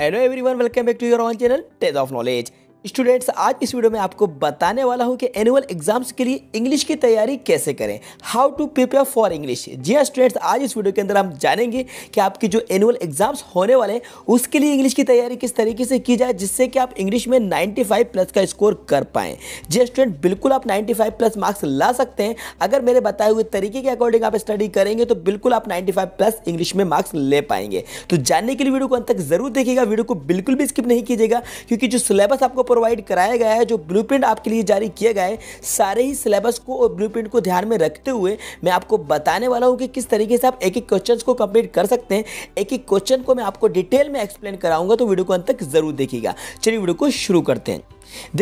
Hello everyone, welcome back to your own channel, Test of Knowledge. Students आज इस video में आपको बताने वाला हूँ कि एनुअल एग्जाम्स के लिए इंग्लिश की तैयारी कैसे करें how to prepare for English जी हाँ स्टूडेंट्स आज इस वीडियो के अंदर हम जानेंगे कि आपके जो एनुअल एग्जाम्स होने वाले हैं उसके लिए इंग्लिश की तैयारी किस तरीके से की जाए जिससे कि आप इंग्लिश में नाइन्टी प्लस का स्कोर कर पाएँ जी स्टूडेंट हाँ, बिल्कुल आप नाइन्टी प्लस मार्क्स ला सकते हैं अगर मेरे बताए हुए तरीके के अकॉर्डिंग आप स्टडी करेंगे तो बिल्कुल आप नाइन्टी प्लस इंग्लिश में मार्क्स ले पाएंगे तो जानने के लिए वीडियो को अंत तक जरूर देखिएगा वीडियो को बिल्कुल भी स्किप नहीं कीजिएगा क्योंकि जो सिलेबस आपको प्रोवाइड कराया गया है जो ब्लू आपके लिए जारी किया गया है सारे ही सिलेबस को और ब्लू को ध्यान में रखते हुए मैं आपको बताने वाला हूँ कि किस तरीके से आप एक एक क्वेश्चन को कंप्लीट कर सकते हैं एक एक क्वेश्चन को मैं आपको डिटेल में एक्सप्लेन कराऊंगा तो वीडियो को अंत तक जरूर देखिएगा चलिए वीडियो को शुरू करते हैं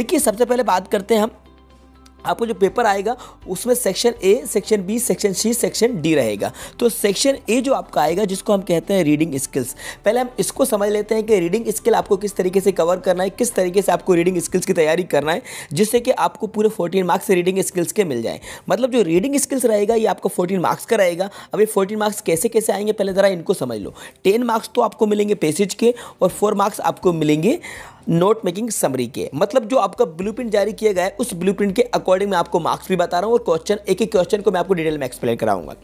देखिए सबसे पहले बात करते हैं हम आपको जो पेपर आएगा उसमें section A section B section C section D रहेगा तो सेक्शन ए जो आपका आएगा जिसको हम कहते हैं रीडिंग स्किल्स पहले हम इसको समझ लेते हैं कि रीडिंग स्किल आपको किस तरीके से कवर करना है किस तरीके से आपको रीडिंग स्किल्स की तैयारी करना है जिससे कि आपको पूरे फोर्टीन मार्क्स रीडिंग स्किल्स के मिल जाए मतलब जो रीडिंग स्किल्स रहेगा ये आपका फोर्टीन मार्क्स का रहेगा अब ये फोर्टीन मार्क्स कैसे कैसे आएंगे पहले ज़रा इनको समझ लो टेन मार्क्स तो आपको मिलेंगे पेसेज के और फोर मार्क्स आपको मिलेंगे नोट मेकिंग समरी के मतलब जो आपका ब्लू जारी किया गया है उस ब्लू के अकॉर्डिंग मैं आपको मार्क्स भी बता रहा हूँ और क्वेश्चन एक एक क्वेश्चन को मैं आपको डिटेल में एक्सप्लेन कराऊंगा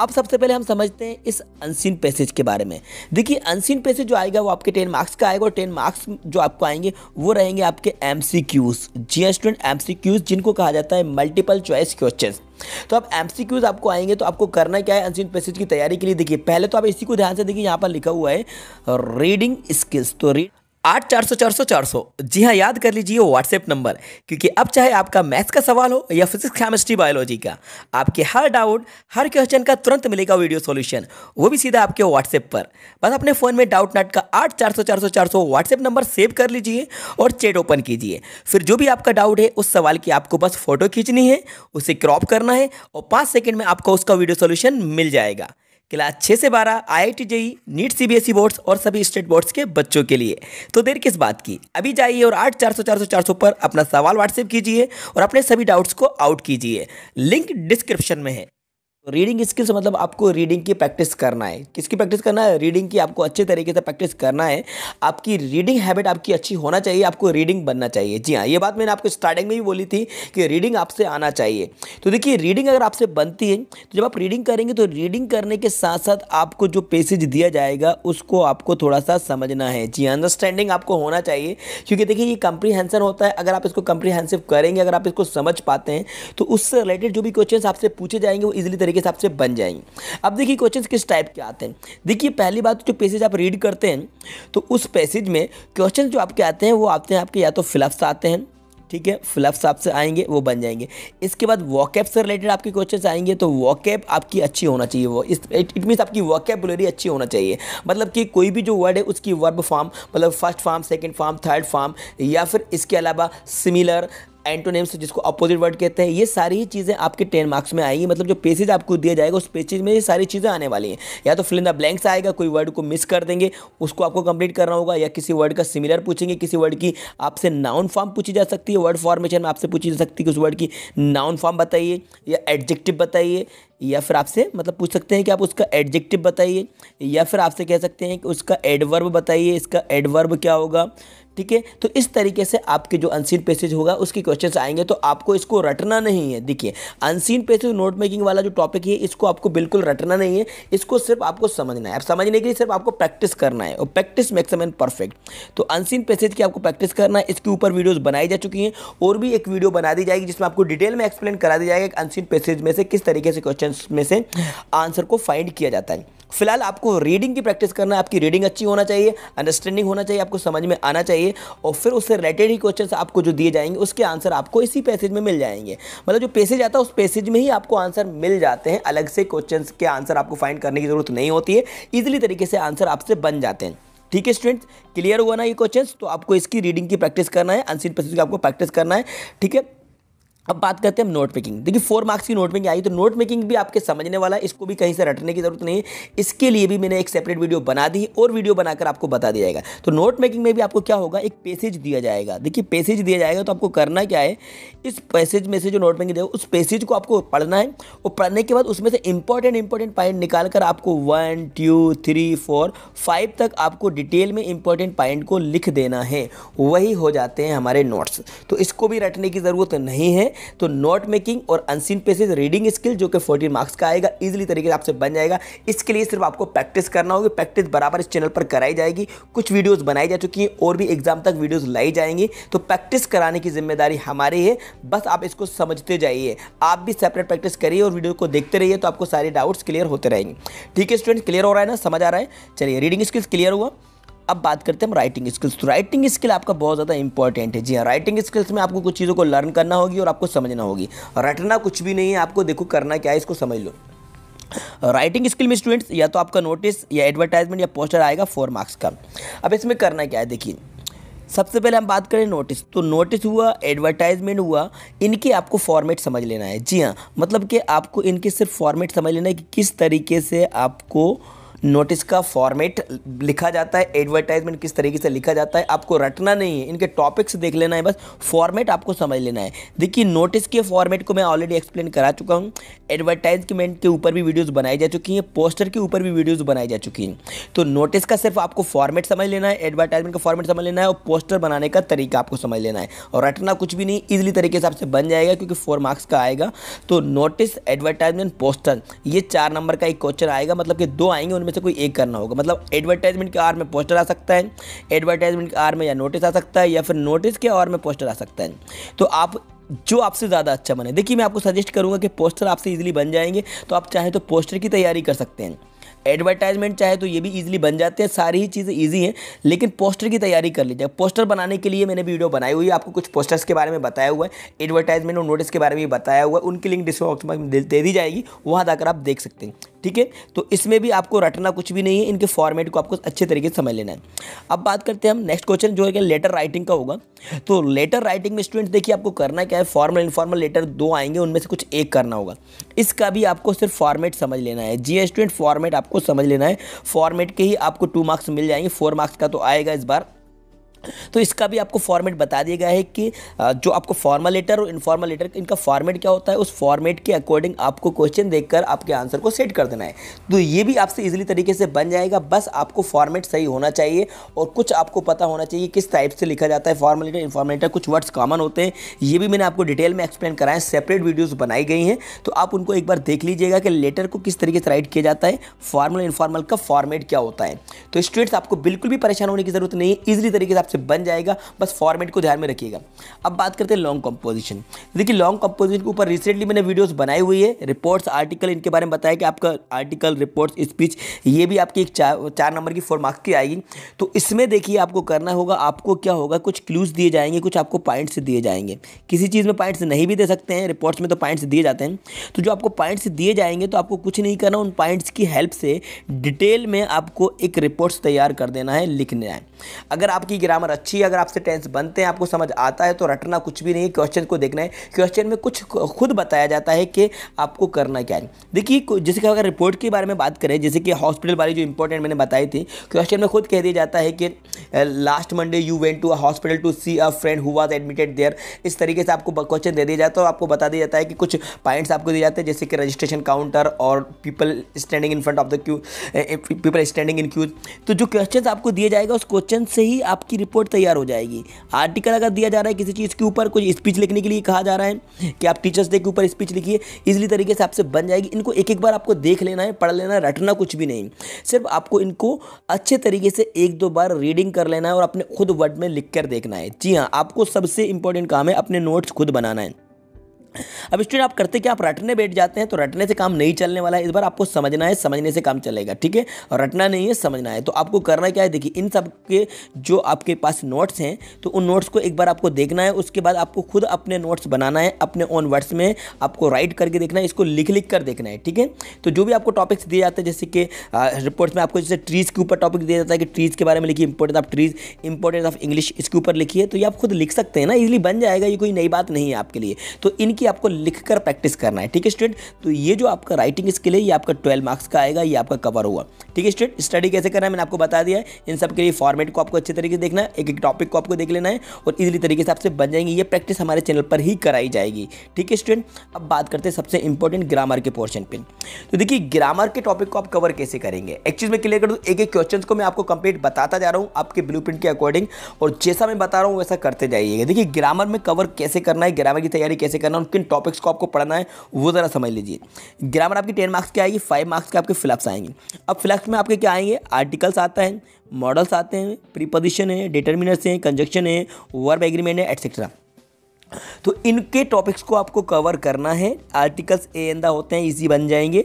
अब सबसे पहले हम समझते हैं इस अनसीन पैसेज के बारे में देखिए अनसीन पैसेज जो आएगा वो आपके टेन मार्क्स का आएगा और टेन मार्क्स जो आपको आएंगे वो रहेंगे आपके एम सी क्यूज जी स्टूडेंट एम सी क्यूज जिनको कहा जाता है मल्टीपल चॉइस क्वेश्चन तो अब एम सी क्यूज आपको आएंगे तो आपको करना क्या है अनसीन पैसेज की तैयारी के लिए देखिए पहले तो आप इसी को ध्यान से देखिए यहाँ पर लिखा हुआ है रीडिंग स्किल्स तो रीड आठ चार सौ चार सौ चार सौ जी हाँ याद कर लीजिए व्हाट्सएप नंबर क्योंकि अब चाहे आपका मैथ्स का सवाल हो या फिजिक्स केमिस्ट्री बायोलॉजी का आपके हर डाउट हर क्वेश्चन का तुरंत मिलेगा वीडियो सॉल्यूशन वो भी सीधा आपके व्हाट्सएप पर बस अपने फ़ोन में डाउट नाट का आठ चार सौ चार सौ चार सौ व्हाट्सएप नंबर सेव कर लीजिए और चैट ओपन कीजिए फिर जो भी आपका डाउट है उस सवाल की आपको बस फोटो खींचनी है उसे क्रॉप करना है और पाँच सेकेंड में आपको उसका वीडियो सोल्यूशन मिल जाएगा क्लास छः से बारह I I T JEE NEET C B S E boards और सभी स्टेट बोर्ड्स के बच्चों के लिए तो देर किस बात की अभी जाइए और आठ चार सौ चार सौ चार सौ पर अपना सवाल व्हाट्सएप कीजिए और अपने सभी डाउट्स को आउट कीजिए लिंक डिस्क्रिप्शन में है रीडिंग स्किल्स मतलब आपको रीडिंग की प्रैक्टिस करना है किसकी प्रैक्टिस करना है रीडिंग की आपको अच्छे तरीके से प्रैक्टिस करना है आपकी रीडिंग हैबिट आपकी अच्छी होना चाहिए आपको रीडिंग बनना चाहिए जी हाँ ये बात मैंने आपको स्टार्टिंग में भी बोली थी कि रीडिंग आपसे आना चाहिए तो देखिए रीडिंग अगर आपसे बनती है तो जब आप रीडिंग करेंगे तो रीडिंग करने के साथ साथ आपको जो पेसेज दिया जाएगा उसको आपको थोड़ा सा समझना है जी अंडरस्टैंडिंग हाँ, आपको होना चाहिए क्योंकि देखिए ये कंप्रीहेंसन होता है अगर आप इसको कंप्रीहेंसिव करेंगे अगर आप इसको समझ पाते हैं तो उससे रिलेटेड जो भी क्वेश्चन आपसे पूछे जाएंगे वो इजिली तरीके के हिसाब से बन जाएंगे अब देखिए क्वेश्चन किस टाइप के आते हैं देखिए पहली बात तो जो पैसेज आप रीड करते हैं तो उस पैसेज में क्वेश्चन जो आपके आते हैं वो आते हैं आपके या तो फिलअप्स आते हैं ठीक है फ्लफ्स आपसे आएंगे वो बन जाएंगे इसके बाद वॉकैप से रिलेटेड आपके क्वेश्चन आएंगे तो वॉकैप आपकी अच्छी होना चाहिए वो इस इट मीन्स आपकी वॉकैबुलरी अच्छी होना चाहिए मतलब कि कोई भी जो वर्ड है उसकी वर्ब फॉर्म मतलब first form second form third form या फिर इसके अलावा सिमिलर एंटोनेम्स जिसको अपोजिट वर्ड कहते हैं ये सारी ही चीज़ें आपके टेन मार्क्स में आएंगी मतलब जो पेजेज आपको दिया जाएगा उस पेजेज में ये सारी चीज़ें आने वाली हैं या तो फिलिंदा ब्लैंक्स आएगा कोई वर्ड को मिस कर देंगे उसको आपको कंप्लीट करना होगा या किसी वर्ड का सिमिलर पूछेंगे किसी वर्ड की आपसे नाउन फॉर्म पूछी जा सकती है वर्ड फॉर्मेशन में आपसे पूछी जा सकती है कि उस वर्ड की नाउन फॉर्म बताइए या एडजेक्टिव बताइए या फिर आपसे मतलब पूछ सकते हैं कि आप उसका एडजेक्टिव बताइए या फिर आपसे कह सकते हैं कि उसका एडवर्ब बताइए इसका एडवर्ब क्या होगा ठीक है तो इस तरीके से आपके जो अनसीन पेसेज होगा उसके क्वेश्चन आएंगे तो आपको इसको रटना नहीं है देखिए अनसीन पेसेज नोट मेकिंग वाला जो टॉपिक है इसको आपको बिल्कुल रटना नहीं है इसको सिर्फ आपको समझना है आप समझने के लिए सिर्फ आपको प्रैक्टिस करना है और प्रैक्टिस मेक्स मैन परफेक्ट तो अनसीन पेसेज की आपको प्रैक्टिस करना है इसके ऊपर वीडियोज़ बनाई जा चुकी हैं और भी एक वीडियो बना दी जाएगी जिसमें आपको डिटेल में एक्सप्लेन करा दी जाएगा अनसीन पेसेज में से किस तरीके से क्वेश्चन क्वेश्चन में से आंसर को फाइंड किया जाता है फिलहाल आपको रीडिंग की प्रैक्टिस करना है आपकी रीडिंग अच्छी होना चाहिए अंडरस्टैंडिंग होना चाहिए आपको समझ में आना चाहिए और फिर उससे रिलेटेड ही क्वेश्चंस आपको जो दिए जाएंगे उसके आंसर आपको इसी पैसेज में मिल जाएंगे मतलब जो पैसेज आता है उस पैसेज में ही आपको आंसर मिल जाते हैं अलग से क्वेश्चन के आंसर आपको फाइंड करने की ज़रूरत नहीं होती है ईजिली तरीके से आंसर आपसे बन जाते हैं ठीक है स्टूडेंट्स क्लियर हुआ ना ये क्वेश्चन तो आपको इसकी रीडिंग की प्रैक्टिस करना है अनसीन पैसेज की आपको प्रैक्टिस करना है ठीक है अब बात करते हैं हम नोट मेकिंग देखिए फोर मार्क्स की नोट मेकिंग आई तो नोट मेकिंग भी आपके समझने वाला है इसको भी कहीं से रटने की ज़रूरत नहीं है इसके लिए भी मैंने एक सेपरेट वीडियो बना दी और वीडियो बनाकर आपको बता दिया जाएगा तो नोट मेकिंग में भी आपको क्या होगा एक पैसेज दिया जाएगा देखिए पैसेज दिया जाएगा तो आपको करना क्या है इस पैसेज में से जो नोट मेकिंग उस पैसेज को आपको पढ़ना है और पढ़ने के बाद उसमें से इंपॉर्टेंट इंपॉर्टेंट पॉइंट निकाल कर आपको one two three four five तक आपको डिटेल में इंपॉर्टेंट पॉइंट को लिख देना है वही हो जाते हैं हमारे नोट्स तो इसको भी रटने की ज़रूरत नहीं है तो नोट मेकिंग और अनसिन पेसेज रीडिंग स्किल जो कि फोर्टीन मार्क्स का आएगा ईजिली तरीके से आपसे बन जाएगा इसके लिए सिर्फ आपको प्रैक्टिस करना होगी प्रैक्टिस बराबर इस चैनल पर कराई जाएगी कुछ वीडियोज़ बनाई जा चुकी हैं और भी एग्जाम तक वीडियोज़ लाई जाएंगी तो प्रैक्टिस कराने की जिम्मेदारी हमारी है बस आप इसको समझते जाइए आप भी सेपरेट प्रैक्टिस करिए और वीडियो को देखते रहिए तो आपको सारे डाउट्स क्लियर होते रहेंगे ठीक है स्टूडेंट क्लियर हो रहा है ना समझ आ रहा है चलिए रीडिंग स्किल्स क्लियर हुआ अब बात करते हैं हम राइटिंग स्किल्स तो राइटिंग स्किल आपका बहुत ज़्यादा इंपॉर्टेंट है जी हाँ राइटिंग स्किल्स में आपको कुछ चीज़ों को लर्न करना होगी और आपको समझना होगी रटना कुछ भी नहीं है आपको देखो करना क्या है इसको समझ लो राइटिंग स्किल में स्टूडेंट्स या तो आपका नोटिस या एडवर्टाइजमेंट या पोस्टर आएगा फोर मार्क्स का अब इसमें करना क्या है देखिए सबसे पहले हम बात करें नोटिस तो नोटिस हुआ एडवर्टाइजमेंट हुआ इनके आपको फॉर्मेट समझ लेना है जी हाँ मतलब कि आपको इनके सिर्फ फॉर्मेट समझ लेना है कि किस तरीके से आपको नोटिस का फॉर्मेट लिखा जाता है एडवर्टाइजमेंट किस तरीके से लिखा जाता है आपको रटना नहीं है इनके टॉपिक्स देख लेना है बस फॉर्मेट आपको समझ लेना है देखिए नोटिस के फॉर्मेट को मैं ऑलरेडी एक्सप्लेन करा चुका हूँ एडवर्टाइजमेंट के ऊपर भी वीडियोज़ बनाई जा चुकी हैं पोस्टर के ऊपर भी वीडियोज़ बनाई जा चुकी हैं तो नोटिस का सिर्फ आपको फॉर्मेट समझ लेना है एडवर्टाइजमेंट का फॉर्मेट समझ लेना है और पोस्टर बनाने का तरीका आपको समझ लेना है और रटना कुछ भी नहीं ईजिली तरीके से आपसे बन जाएगा क्योंकि फोर मार्क्स का आएगा तो नोटिस एडवर्टाइजमेंट पोस्टर ये चार नंबर का एक क्वेश्चन आएगा मतलब कि दो आएंगे में से कोई एक करना होगा मतलब एडवर्टाइजमेंट के आर में पोस्टर आ सकता है एडवर्टाइजमेंट के आर में या नोटिस आ सकता है या फिर नोटिस के आर में पोस्टर आ सकता है तो आप जो आपसे ज़्यादा अच्छा बने देखिए मैं आपको सजेस्ट करूँगा कि पोस्टर आपसे ईजिली बन जाएंगे तो आप चाहें तो पोस्टर की तैयारी कर सकते हैं एडवर्टाइजमेंट चाहे तो ये भी इजीली बन जाते हैं सारी ही चीज़ें इजी हैं लेकिन पोस्टर की तैयारी कर लीजिए पोस्टर बनाने के लिए मैंने वीडियो बनाई हुई है आपको कुछ पोस्टर्स के बारे में बताया हुआ है एडवर्टाइजमेंट और नोटिस के बारे में भी बताया हुआ है उनकी लिंक डिस्क्रिप्शन बॉक्स में दे दी जाएगी वहाँ जाकर आप देख सकते हैं ठीक है तो इसमें भी आपको रटना कुछ भी नहीं है इनके फॉर्मेट को आपको अच्छे तरीके से समझ लेना है अब बात करते हैं हम नेक्स्ट क्वेश्चन जो है लेटर राइटिंग का होगा तो लेटर राइटिंग में स्टूडेंट देखिए आपको करना क्या है फॉर्मल इनफॉर्मल लेटर दो आएंगे उनमें से कुछ एक करना होगा इसका भी आपको सिर्फ फॉर्मेट समझ लेना है जी स्टूडेंट फॉर्मेट आपको समझ लेना है फॉर्मेट के ही आपको टू मार्क्स मिल जाएंगे फोर मार्क्स का तो आएगा इस बार तो इसका भी आपको फॉर्मेट बता दिया गया है कि जो आपको फॉर्मल लेटर और इनफॉर्मल लेटर इनका फॉर्मेट क्या होता है उस फॉर्मेट के अकॉर्डिंग आपको क्वेश्चन देखकर आपके आंसर को सेट कर देना है तो ये भी आपसे इजीली तरीके से बन जाएगा बस आपको फॉर्मेट सही होना चाहिए और कुछ आपको पता होना चाहिए किस टाइप से लिखा जाता है फॉर्मल लेटर इनफॉर्मल लेटर कुछ वर्ड्स कॉमन होते हैं ये भी मैंने आपको डिटेल में एक्सप्लेन कराएं सेपरेट वीडियोज़ बनाई गई हैं तो आप उनको एक बार देख लीजिएगा कि लेटर को किस तरीके से राइट किया जाता है फॉर्मल इनफॉर्मल का फॉर्मेट क्या होता है तो स्टूडेंट्स आपको बिल्कुल भी परेशान होने की जरूरत नहीं है ईजिली तरीके से हिसाब से बन जाएगा बस फॉर्मेट को ध्यान में रखिएगा अब बात करते हैं लॉन्ग कंपोजिशन देखिए लॉन्ग कंपोजिशन के ऊपर रिसेंटली मैंने वीडियोस बनाई हुई है रिपोर्ट्स आर्टिकल इनके बारे में बताया कि आपका आर्टिकल रिपोर्ट्स स्पीच ये भी आपकी एक चार चार नंबर की फोर मार्क्स की आएगी तो इसमें देखिए आपको करना होगा आपको क्या होगा कुछ क्लूज दिए जाएंगे कुछ आपको पॉइंट्स दिए जाएंगे किसी चीज़ में पॉइंट्स नहीं भी दे सकते हैं रिपोर्ट्स में तो पॉइंट्स दिए जाते हैं तो जो आपको पॉइंट्स दिए जाएंगे तो आपको कुछ नहीं करना उन पॉइंट्स की हेल्प से डिटेल में आपको एक रिपोर्ट्स तैयार कर देना है लिखना है अगर आपकी ग्रामर अच्छी है अगर आपसे टेंस बनते हैं आपको समझ आता है तो रटना कुछ भी नहीं क्वेश्चन को देखना है क्वेश्चन में कुछ खुद बताया जाता है कि आपको करना क्या है देखिए जैसे कि अगर रिपोर्ट के बारे में बात करें जैसे कि हॉस्पिटल वाली जो इंपॉर्टेंट मैंने बताई थी क्वेश्चन में खुद कह दिया जाता है कि last Monday you went to a hospital to see a friend who was admitted there इस तरीके से आपको क्वेश्चन दे दिया जाता है और आपको बता दिया जाता है कि कुछ पॉइंट्स आपको दिए जाते हैं जैसे कि रजिस्ट्रेशन काउंटर और people standing in front of the queue people standing in queue तो जो क्वेश्चन आपको दिया जाएगा उस क्वेश्चन से ही आपकी रिपोर्ट तैयार हो जाएगी आर्टिकल अगर दिया जा रहा है किसी चीज़ के ऊपर कुछ स्पीच लिखने के लिए कहा जा रहा है कि आप टीचर्स डे के ऊपर स्पीच लिखिए इजली तरीके से आपसे बन जाएगी इनको एक एक बार आपको देख लेना है पढ़ लेना है रटना कुछ भी नहीं सिर्फ आपको इनको अच्छे तरीके से एक दो बार रीडिंग कर लेना है और अपने खुद वर्ड में लिख कर देखना है जी हाँ आपको सबसे इंपॉर्टेंट काम है अपने नोट्स खुद बनाना है अब स्टूडेंट आप करते क्या आप रटने बैठ जाते हैं तो रटने से काम नहीं चलने वाला है इस बार आपको समझना है समझने से काम चलेगा ठीक है रटना नहीं है समझना है तो आपको करना क्या है देखिए इन सब के जो आपके पास नोट्स हैं तो उन नोट्स को एक बार आपको देखना है उसके बाद आपको खुद अपने नोट्स बनाना है अपने ओन वर्ड्स में आपको राइट करके देखना है इसको लिख लिख कर देखना है ठीक है तो जो भी आपको टॉपिक्स दिए जाते हैं जैसे कि रिपोर्ट्स में आपको जैसे ट्रीज़ के ऊपर टॉपिक दिया जाता है कि ट्रीज़ के बारे में लिखिए important of trees importance of English इसके ऊपर लिखिए तो ये आप खुद लिख सकते हैं ना इजिली बन जाएगा ये कोई नई बात नहीं है आपके लिए तो इनकी ही आपको लिख कर प्रैक्टिस करना है ठीक है स्टूडेंट तो ये जो आपका राइटिंग स्किल है ये आपका ट्वेल्व मार्क्स का आएगा ये आपका कवर हुआ ठीक है स्टूडेंट स्टडी कैसे करना है मैंने आपको बता दिया है इन सब के लिए फॉर्मेट को आपको अच्छे तरीके से देखना है एक एक टॉपिक को आपको देख लेना है और इजिली तरीके से आपसे बन जाएंगे ये प्रैक्टिस हमारे चैनल पर ही कराई जाएगी ठीक है स्टूडेंट अब बात करते हैं सबसे इंपॉर्टेंट ग्रामर के पोर्शन पर तो देखिए ग्रामर के टॉपिक को आप कवर कैसे करेंगे एक चीज़ में क्लियर कर दूँ एक एक क्वेश्चन को मैं आपको कंप्लीट बताता जा रहा हूँ आपके ब्लू के अकॉर्डिंग और जैसा मैं बता रहा हूँ वैसा करते जाइएगा देखिए ग्रामर में कवर कैसे करना है ग्रामर की तैयारी कैसे करना है किन टॉपिक्स को आपको पढ़ना है वो ज़रा समझ लीजिए ग्रामर आपकी टेन मार्क्स की आएगी फाइव मार्क्स के आपके फिलअप्स आएंगे अब फिलअप्स में आपके क्या आएंगे आर्टिकल्स आते हैं मॉडल्स आते हैं प्रीपोजिशन है डिटर्मिनर्स हैं कंजक्शन है वर्ब एग्रीमेंट है एट्सेट्रा तो इनके टॉपिक्स को आपको कवर करना है आर्टिकल्स ए एंदा होते हैं इजी बन जाएंगे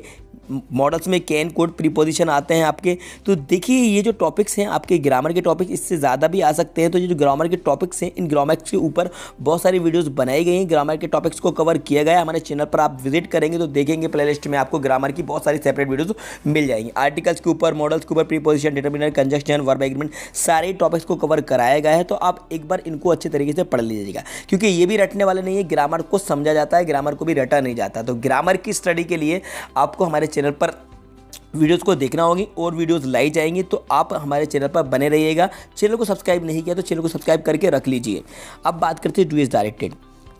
मॉडल्स में कैन कोड प्रीपोजिशन आते हैं आपके तो देखिए ये जो टॉपिक्स हैं आपके ग्रामर के टॉपिक्स इससे ज़्यादा भी आ सकते हैं तो ये जो ग्रामर के टॉपिक्स हैं इन ग्रामर्स के ऊपर बहुत सारी वीडियोज़ बनाई गई हैं ग्रामर के टॉपिक्स को कवर किया गया हमारे चैनल पर आप विजिट करेंगे तो देखेंगे प्लेलिस्ट में आपको ग्रामर की बहुत सारी सेपरेट वीडियोज़ मिल जाएंगी आर्टिकल्स के ऊपर मॉडल्स के ऊपर preposition determiner conjunction verb agreement सारे टॉपिक्स को कवर कराया गया है तो आप एक बार इनको अच्छे तरीके से पढ़ लीजिएगा क्योंकि ये भी रटने वाले नहीं है ग्रामर को समझा जाता है ग्रामर को भी रटा नहीं जाता तो ग्रामर की स्टडी के लिए आपको हमारे चैनल चैनल पर वीडियोस को देखना होगी और वीडियोस लाई जाएंगी तो आप हमारे चैनल पर बने रहिएगा चैनल को सब्सक्राइब नहीं किया तो चैनल को सब्सक्राइब करके रख लीजिए अब बात करते हैं डुएस डायरेक्टेड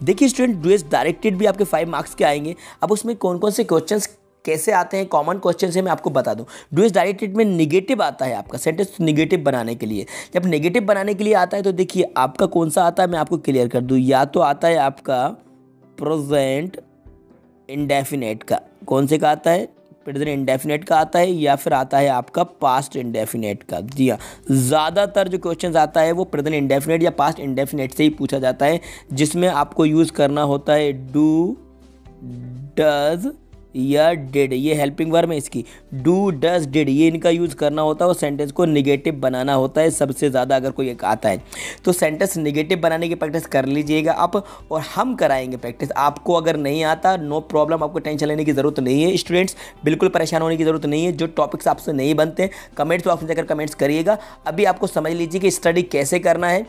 देखिए स्टूडेंट डुएस डायरेक्टेड भी आपके फाइव मार्क्स के आएंगे अब उसमें कौन कौन से क्वेश्चन कैसे आते हैं कॉमन क्वेश्चन है मैं आपको बता दूं डुएस डायरेक्टेड में निगेटिव आता है आपका सेंटेंस निगेटिव तो बनाने के लिए जब निगेटिव बनाने के लिए आता है तो देखिए आपका कौन सा आता है मैं आपको क्लियर कर दूँ या तो आता है आपका प्रजेंट इंडेफिनेट का कौन से का आता है प्रेजेंट इंडेफिनेट का आता है या फिर आता है आपका पास्ट इंडेफिनेट का जी हाँ ज़्यादातर जो क्वेश्चन आता है वो प्रेजेंट इंडेफिनेट या पास्ट इंडेफिनेट से ही पूछा जाता है जिसमें आपको यूज़ करना होता है डू डज या डिड ये हेल्पिंग वर्म है इसकी डू डज डिड ये इनका यूज़ करना होता है और सेंटेंस को निगेटिव बनाना होता है सबसे ज़्यादा अगर कोई एक आता है तो सेंटेंस निगेटिव बनाने की प्रैक्टिस कर लीजिएगा आप और हम कराएंगे प्रैक्टिस आपको अगर नहीं आता नो प्रॉब्लम आपको टेंशन लेने की ज़रूरत नहीं है स्टूडेंट्स बिल्कुल परेशान होने की ज़रूरत नहीं है जो टॉपिक्स आपसे नहीं बनते कमेंट्स बॉक्स में जाकर कमेंट्स करिएगा अभी आपको समझ लीजिए कि स्टडी कैसे करना है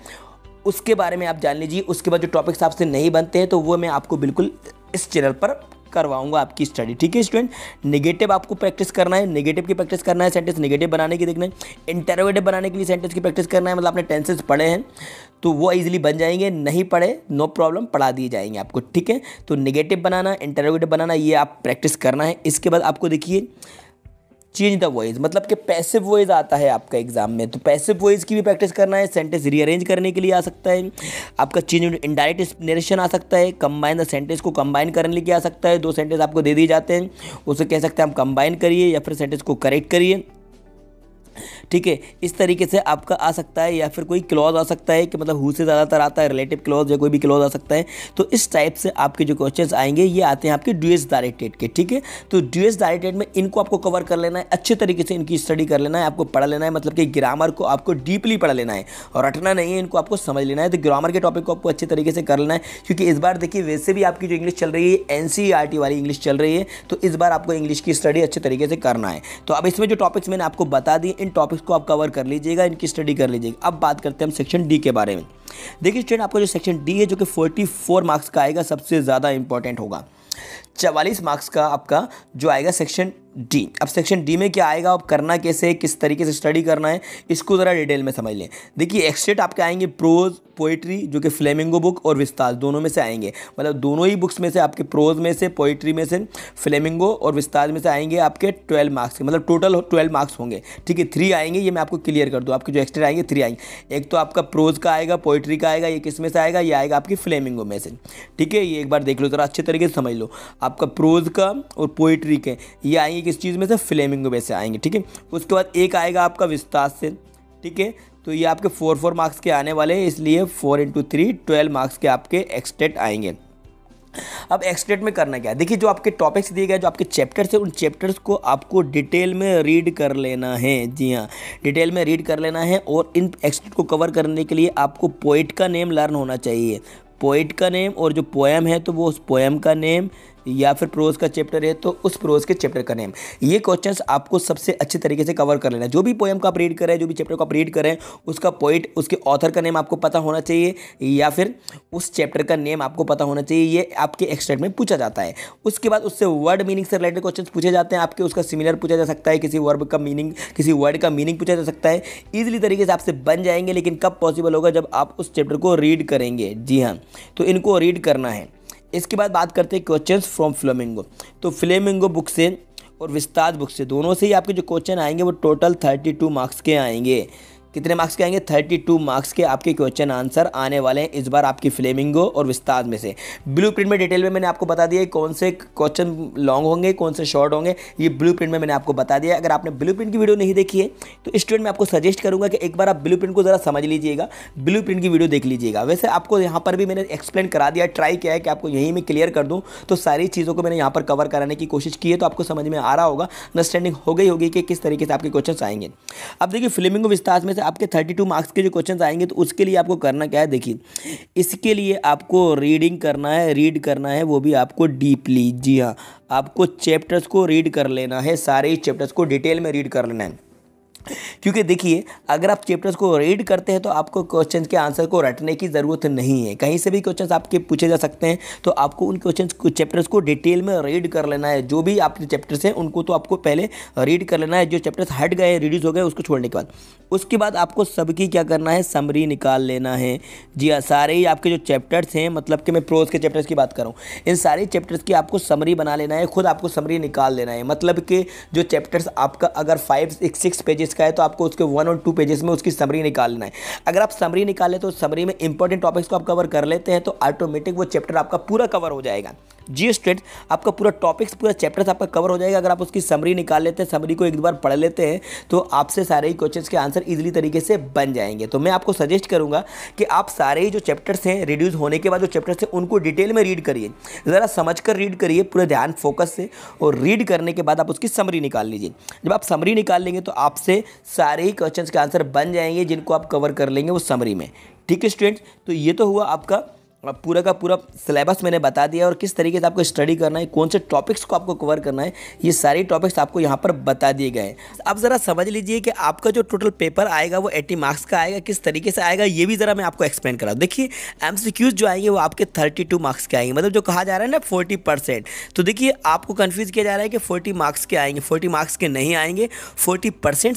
उसके बारे में आप जान लीजिए उसके बाद जो टॉपिक्स आपसे नहीं बनते हैं तो वो मैं आपको बिल्कुल इस चैनल पर करवाऊंगा आपकी स्टडी ठीक है स्टूडेंट नेगेटिव आपको प्रैक्टिस करना है नेगेटिव की प्रैक्टिस करना है सेंटेंस नेगेटिव बनाने की देखना है इंटरवेटिव बनाने के लिए सेंटेंस की प्रैक्टिस करना है मतलब आपने टेंसेस पढ़े हैं तो वो ईजिली बन जाएंगे नहीं पढ़े नो प्रॉब्लम पढ़ा दिए जाएंगे आपको ठीक है तो निगेटिव बनाना इंटरोगेटिव बनाना ये आप प्रैक्टिस करना है इसके बाद आपको देखिए चेंज द वॉइस मतलब कि पैसिव वॉइस आता है आपका एग्जाम में तो पैसिव वॉइस की भी प्रैक्टिस करना है सेंटेंस रीअरेंज करने के लिए आ सकता है आपका चेंज इनडायरेक्ट नरेशन आ सकता है कंबाइन द सेंटेंस को कंबाइन करने के लिए आ सकता है दो सेंटेंस आपको दे दिए जाते हैं उसे कह सकते हैं आप कंबाइन करिए या फिर सेंटेंस को करेक्ट करिए ठीक है इस तरीके से आपका आ सकता है या फिर कोई क्लॉज आ सकता है कि मतलब हु से ज़्यादातर आता है रिलेटिव क्लॉज या कोई भी क्लॉज आ सकता है तो इस टाइप से आपके जो क्वेश्चन आएंगे ये आते हैं आपके ड्यूएस डायरेक्टेड के ठीक है तो ड्यूएस डायरेक्टेड में इनको आपको कवर कर लेना है अच्छे तरीके से इनकी स्टडी कर लेना है आपको पढ़ा लेना है मतलब कि ग्रामर को आपको डीपली पढ़ लेना है और रटना नहीं है इनको आपको समझ लेना है तो ग्रामर के टॉपिक को आपको अच्छे तरीके से कर लेना है क्योंकि इस बार देखिए वैसे भी आपकी जो इंग्लिश चल रही है एन e वाली इंग्लिश चल रही है तो इस बार आपको इंग्लिश की स्टडी अच्छे तरीके से करना है तो अब इसमें जो टॉपिक्स मैंने आपको बता दी इन टॉपिक्स को आप कवर कर लीजिएगा इनकी स्टडी कर लीजिएगा अब बात करते हैं हम सेक्शन डी के बारे में देखिए स्टूडेंट आपको जो सेक्शन डी है जो कि 44 मार्क्स का आएगा सबसे ज़्यादा इंपॉर्टेंट होगा चवालीस मार्क्स का आपका जो आएगा सेक्शन डी अब सेक्शन डी में क्या आएगा अब करना कैसे किस तरीके से स्टडी करना है इसको ज़रा डिटेल में समझ लें देखिए एक्सटेट आपके आएंगे प्रोज पोइट्री जो कि फ्लेमिंगो बुक और विस्तार दोनों में से आएंगे मतलब दोनों ही बुक्स में से आपके प्रोज में से पोइट्री में से फ्लेमिंगो और विस्तार में से आएंगे आपके ट्वेल्व मार्क्स के मतलब टोटल ट्वेल्व मार्क्स होंगे ठीक है थ्री आएंगे ये मैं आपको क्लियर कर दूँ आपके जो एक्स्ट्रेट आएंगे थ्री आएंगे एक तो आपका प्रोज का आएगा पोइट्री का आएगा ये किस में से आएगा ये आएगा आपकी फ्लेमिंगो में से ठीक है ये एक बार देख लो ज़रा अच्छे तरीके से समझ लो आपका प्रोज का और पोइट्री के ये आएंगे किस चीज़ में से फ्लेमिंग में से आएंगे ठीक है उसके बाद एक आएगा आपका विस्तार से ठीक है तो ये आपके फोर फोर मार्क्स के आने वाले हैं इसलिए four into three twelve marks के आपके एक्सटेट आएंगे अब एक्सटेट में करना क्या है देखिए जो आपके टॉपिक्स दिए गए जो आपके चैप्टर्स हैं उन चैप्टर्स को आपको डिटेल में रीड कर लेना है जी हाँ डिटेल में रीड कर लेना है और इन एक्सटेट को कवर करने के लिए आपको पोइट का नेम लर्न होना चाहिए पोइट का नेम और जो पोएम है तो वो उस पोएम का नेम या फिर प्रोज का चैप्टर है तो उस प्रोज के चैप्टर का नेम ये क्वेश्चंस आपको सबसे अच्छे तरीके से कवर कर लेना जो भी पोएम का आप रीड करें जो भी चैप्टर को आप रीड करें उसका पोइट उसके ऑथर का नेम आपको पता होना चाहिए या फिर उस चैप्टर का नेम आपको पता होना चाहिए ये आपके एक्सट्रेट में पूछा जाता है उसके बाद उससे वर्ड मीनिंग से रिलेटेड क्वेश्चन पूछे जाते हैं आपके उसका सिमिलर पूछा जा सकता है किसी वर्ब का मीनिंग किसी वर्ड का मीनिंग पूछा जा सकता है ईजिली तरीके से आपसे बन जाएंगे लेकिन कब पॉसिबल होगा जब आप उस चैप्टर को रीड करेंगे जी हाँ तो इनको रीड करना है इसके बाद बात करते हैं क्वेश्चन फ्रॉम फ्लेमिंगो तो फ्लेमिंगो बुक से और विस्तार बुक से दोनों से ही आपके जो क्वेश्चन आएंगे वो टोटल थर्टी टू मार्क्स के आएंगे कितने मार्क्स के आएंगे 32 मार्क्स के आपके क्वेश्चन आंसर आने वाले हैं इस बार आपकी फ्लेमिंगो और विस्तार में से ब्लू प्रिंट में डिटेल में मैंने आपको बता दिया कौन से क्वेश्चन लॉन्ग होंगे कौन से शॉर्ट होंगे ये ब्लू प्रिंट में मैंने आपको बता दिया अगर आपने ब्लू प्रिंट की वीडियो नहीं देखी है तो स्टूडेंट मैं आपको सजेस्ट करूँगा कि एक बार आप ब्लू प्रिंट को ज़रा समझ लीजिएगा ब्लू प्रिंट की वीडियो देख लीजिएगा वैसे आपको यहाँ पर भी मैंने एक्सप्लेन करा दिया ट्राई किया है कि आपको यहीं में क्लियर कर दूँ तो सारी चीज़ों को मैंने यहाँ पर कवर कराने की कोशिश की है तो आपको समझ में आ रहा होगा अंडरस्टैंडिंग हो गई होगी कि किस तरीके से आपके क्वेश्चन आएंगे अब देखिए फिल्मिंग विस्तार में से आपके थर्टी टू मार्क्स के जो क्वेश्चन आएंगे तो उसके लिए आपको करना क्या है देखिए इसके लिए आपको रीडिंग करना है रीड करना है वो भी आपको डीपली जी हाँ आपको चैप्टर्स को रीड कर लेना है सारे चैप्टर्स को डिटेल में रीड कर लेना है क्योंकि देखिए अगर आप चैप्टर्स को रीड करते हैं तो आपको क्वेश्चन के आंसर को रटने की ज़रूरत नहीं है कहीं से भी क्वेश्चन आपके पूछे जा सकते हैं तो आपको उन क्वेश्चन चैप्टर्स को डिटेल में रीड कर लेना है जो भी आपके चैप्टर्स हैं उनको तो आपको पहले रीड कर लेना है जो चैप्टर्स हट गए रिड्यूज हो गए उसको छोड़ने के बाद उसके बाद आपको सबकी क्या करना है समरी निकाल लेना है जी हाँ सारे ही आपके जो चैप्टर्स हैं मतलब कि मैं प्रोज के चैप्टर्स की बात करूँ इन सारे चैप्टर्स की आपको समरी बना लेना है खुद आपको समरी निकाल लेना है मतलब कि जो चैप्टर्स आपका अगर फाइव सिक्स पेजेस का है तो आप आपको उसके वन और टू पेजेस में उसकी समरी निकालना है अगर आप समरी निकाले तो समरी में इंपॉर्टेंट टॉपिक्स को आप कवर कर लेते हैं तो ऑटोमेटिक वो चैप्टर आपका पूरा कवर हो जाएगा जी स्टूडेंट्स आपका पूरा टॉपिक्स पूरा चैप्टर्स आपका कवर हो जाएगा अगर आप उसकी समरी निकाल लेते हैं समरी को एक बार पढ़ लेते हैं तो आपसे सारे ही क्वेश्चन के आंसर ईजिली तरीके से बन जाएंगे तो मैं आपको सजेस्ट करूँगा कि आप सारे ही जो चैप्टर्स हैं रिड्यूज होने के बाद जो चैप्टर्स हैं उनको डिटेल में रीड करिए ज़रा समझ कर रीड करिए पूरा ध्यान फोकस से और रीड करने के बाद आप उसकी समरी निकाल लीजिए जब आप समरी निकाल लेंगे तो आपसे सारे ही क्वेश्चन के आंसर बन जाएंगे जिनको आप कवर कर लेंगे वो समरी में ठीक है स्टूडेंट्स तो ये तो हुआ आपका पूरा का पूरा सिलेबस मैंने बता दिया और किस तरीके से आपको स्टडी करना है कौन से टॉपिक्स को आपको कवर करना है ये सारे टॉपिक्स आपको यहाँ पर बता दिए गए अब ज़रा समझ लीजिए कि आपका जो टोटल पेपर आएगा वो एट्टी मार्क्स का आएगा किस तरीके से आएगा ये भी ज़रा मैं आपको एक्सप्लेन कराऊँ देखिए एम जो आएंगे वो आपके थर्टी मार्क्स के आएंगे मतलब जो कहा जा रहा है ना फोर्टी तो देखिए आपको कन्फ्यूज़ किया जा रहा है कि फोर्टी मार्क्स के आएंगे फोर्टी मार्क्स के नहीं आएंगे फोर्टी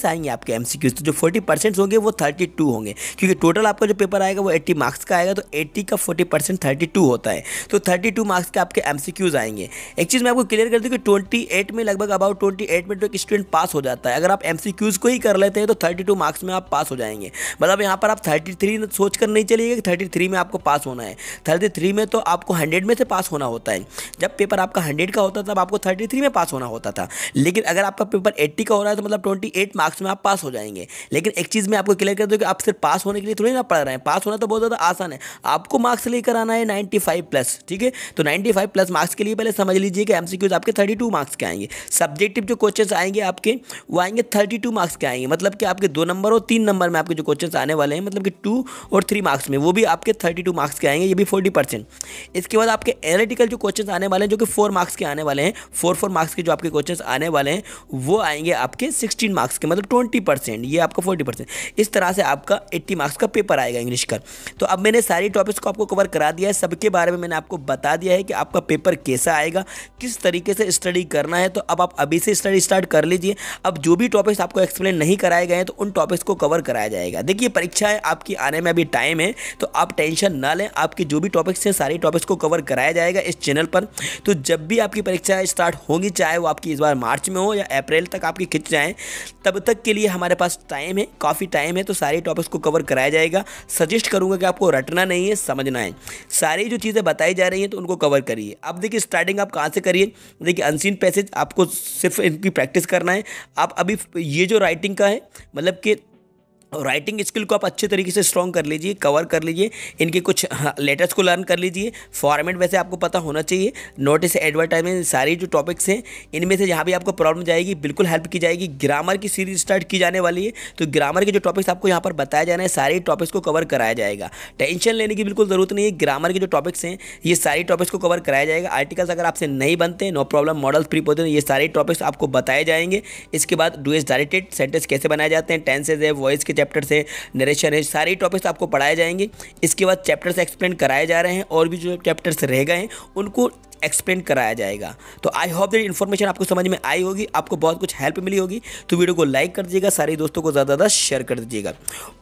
आएंगे आपके एम तो जो फोर्टी होंगे वो थर्टी होंगे क्योंकि टोटल आपका जो पेपर आएगा वो एट्टी मार्क्स का आएगा तो एट्टी का फोर्टी परसेंट थर्टी टू होता है तो थर्टी टू मार्क्स के आपके एम सी क्यूज़ आएंगे एक चीज़ मैं आपको क्लियर कर दूँ कि ट्वेंटी एट में लगभग अबाउट ट्वेंटी एट में तो एक स्टूडेंट पास हो जाता है अगर आप एम सी क्यूज़ को ही कर लेते हैं तो थर्टी टू मार्क्स में आप पास हो जाएंगे मतलब यहाँ पर आप थर्टी थ्री सोच कर नहीं चलिएगा कि थर्टी थ्री में आपको पास होना है थर्टी थ्री में तो आपको हंड्रेड में से पास होना होता है जब पेपर आपका हंड्रेड का होता था तब आपको थर्टी थ्री में पास होना होता था लेकिन अगर आपका पेपर एट्टी का हो रहा है तो मतलब ट्वेंटी एट मार्क्स में आप पास हो जाएंगे लेकिन एक चीज़ मैं आपको क्लियर कर दूँ कि आप सिर्फ पास होने के लिए थोड़ी ना पढ़ रहे हैं पास होना तो बहुत ज़्यादा आसान है आपको मार्क्स लेकर कराना है 95 प्लस ठीक है तो 95 प्लस मार्क्स के लिए पहले समझ लीजिए कि एमसीक्यूज आपके 32 मार्क्स के आएंगे सब्जेक्टिव जो क्वेश्चंस आएंगे आपके वो आएंगे 32 मार्क्स के आएंगे मतलब कि आपके दो नंबर और तीन नंबर में आपके जो क्वेश्चन आने वाले हैं मतलब कि टू और थ्री मार्क्स में वो भी आपके थर्टी मार्क्स के आएंगे ये भी फोर्टी इसके बाद आपके एनालिटिकल जो क्वेश्चन आने वाले हैं जो कि फोर मार्क्स के आने वाले हैं फोर फोर मार्क्स के जो आपके क्वेश्चन आने वाले हैं वो आएंगे आपके सिक्सटीन मार्क्स के मतलब ट्वेंटी परसेंट ये आपका फोर्टी परसेंट इस तरह से आपका एट्टी मार्क्स का पेपर आएगा इंग्लिश का तो अब मैंने सारी टॉपिक्स को आपको कवर करा दिया है सबके बारे में मैंने आपको बता दिया है कि आपका पेपर कैसा आएगा किस तरीके से स्टडी करना है तो अब आप अभी से स्टडी स्टार्ट कर लीजिए अब जो भी टॉपिक्स आपको एक्सप्लेन नहीं कराए गए हैं तो उन टॉपिक्स को कवर कराया जाएगा देखिए परीक्षा है आपकी आने में अभी टाइम है तो आप टेंशन ना लें आपके जो भी टॉपिक्स हैं सारे टॉपिक्स को कवर कराया जाएगा इस चैनल पर तो जब भी आपकी परीक्षा स्टार्ट होगी चाहे वो आपकी इस बार मार्च में हो या अप्रैल तक आपकी खिंच जाएँ तब तक के लिए हमारे पास टाइम है काफ़ी टाइम है तो सारे टॉपिक्स को कवर कराया जाएगा सजेस्ट करूँगा कि आपको रटना नहीं है समझना है सारी जो चीज़ें बताई जा रही हैं तो उनको कवर करिए अब देखिए स्टार्टिंग आप कहाँ से करिए देखिए अनसीन पैसेज आपको सिर्फ इनकी प्रैक्टिस करना है आप अभी ये जो राइटिंग का है मतलब कि राइटिंग स्किल को आप अच्छे तरीके से स्ट्रॉन्ग कर लीजिए कवर कर लीजिए इनके कुछ लेटर्स हाँ, को लर्न कर लीजिए फॉर्मेट वैसे आपको पता होना चाहिए नोटिस एडवर्टाइजमेंट सारी जो टॉपिक्स हैं इनमें से जहाँ भी आपको प्रॉब्लम जाएगी बिल्कुल हेल्प की जाएगी ग्रामर की सीरीज स्टार्ट की जाने वाली है तो ग्रामर के जो टॉपिक्स आपको यहाँ पर बताया जाना है सारे टॉपिक्स को कवर कराया जाएगा टेंशन लेने की बिल्कुल ज़रूरत नहीं है ग्रामर के जो टॉपिक्स हैं ये सारी टॉपिक्स को कवर कराया जाएगा आर्टिकल्स अगर आपसे नहीं बनते नो प्रॉब्लम मॉडल्स प्री पोते ये सारे टॉपिक्स आपको बताए जाएंगे इसके बाद डू एस डायरेक्टेड सेंटेंस कैसे बनाए जाते हैं टेंसेज है वॉइस के चैप्टर्स है नरेशन है सारे टॉपिक्स आपको पढ़ाए जाएंगे इसके बाद चैप्टर्स एक्सप्लेन कराए जा रहे हैं और भी जो चैप्टर्स रह गए हैं उनको एक्सप्लेन कराया जाएगा तो आई होप दैट इन्फॉर्मेशन आपको समझ में आई होगी आपको बहुत कुछ हेल्प मिली होगी तो वीडियो को लाइक कर दीजिएगा सारे दोस्तों को ज़्यादा ज़्यादा शेयर कर दीजिएगा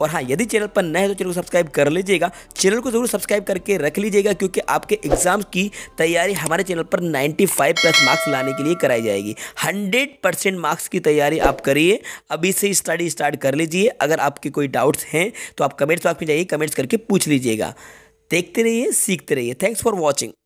और हाँ यदि चैनल पर नए हैं तो चैनल को सब्सक्राइब कर लीजिएगा चैनल को ज़रूर सब्सक्राइब करके रख लीजिएगा क्योंकि आपके एग्जाम की तैयारी हमारे चैनल पर फाइव प्लस मार्क्स लाने के लिए कराई जाएगी हंड्रेड परसेंट मार्क्स की तैयारी आप करिए अभी से स्टडी स्टार्ट कर लीजिए अगर आपके कोई डाउट्स हैं तो आप कमेंट्स बॉक्स में जाइए कमेंट्स करके पूछ लीजिएगा देखते रहिए सीखते रहिए थैंक्स फॉर वॉचिंग